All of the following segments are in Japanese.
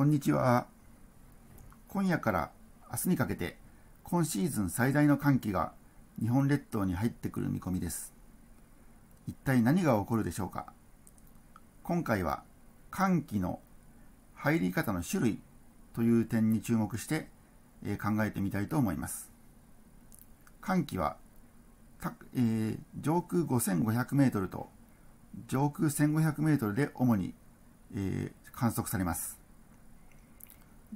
こんにちは。今夜から明日にかけて、今シーズン最大の寒気が日本列島に入ってくる見込みです。一体何が起こるでしょうか今回は寒気の入り方の種類という点に注目して考えてみたいと思います。寒気は、えー、上空5500メートルと上空1500メートルで主に、えー、観測されます。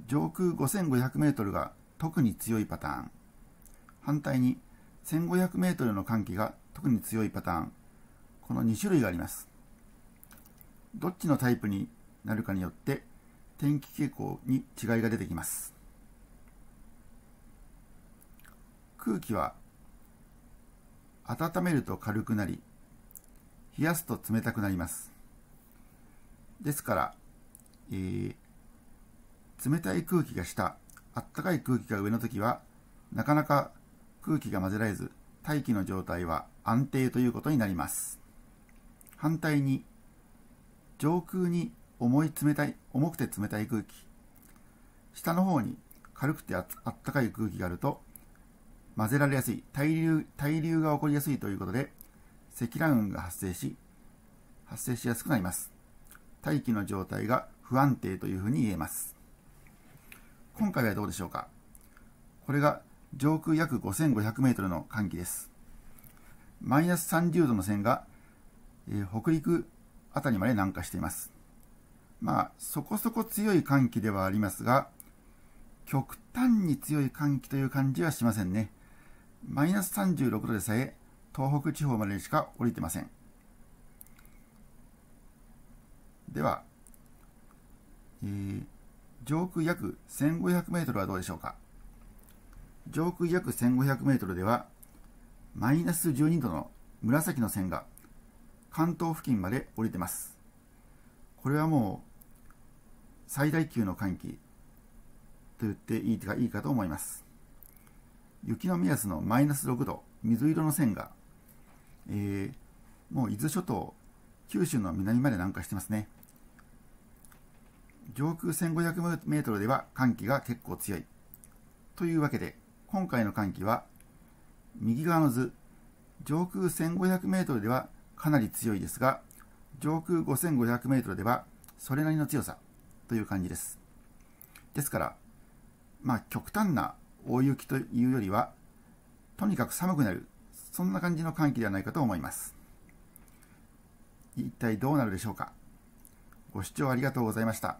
上空5500メートルが特に強いパターン。反対に1500メートルの寒気が特に強いパターン。この2種類があります。どっちのタイプになるかによって天気傾向に違いが出てきます。空気は温めると軽くなり、冷やすと冷たくなります。ですから、えー、冷たい空気が下、あったかい空気が上の時は、なかなか空気が混ぜられず、大気の状態は安定ということになります。反対に、上空に重い冷たい、重くて冷たい空気、下の方に軽くてあったかい空気があると、混ぜられやすい、対流、対流が起こりやすいということで、積乱雲が発生し、発生しやすくなります。大気の状態が不安定というふうに言えます。今回はどうでしょうかこれが上空約5 5 0 0ルの寒気です。マイナス30度の線が、えー、北陸辺りまで南下しています。まあ、そこそこ強い寒気ではありますが、極端に強い寒気という感じはしませんね。マイナス36度でさえ、東北地方までしか降りてません。では、えー上空約1500メートルはどうでしょうか上空約1500メートルでは、マイナス12度の紫の線が関東付近まで降りてます。これはもう最大級の寒気と言っていいかいいかと思います。雪の目安のマイナス6度、水色の線が、えー、もう伊豆諸島、九州の南まで南下してますね。上空 1500m では寒気が結構強い。というわけで、今回の寒気は、右側の図、上空 1500m ではかなり強いですが、上空 5500m ではそれなりの強さという感じです。ですから、まあ極端な大雪というよりは、とにかく寒くなる、そんな感じの寒気ではないかと思います。一体どうなるでしょうか。ご視聴ありがとうございました。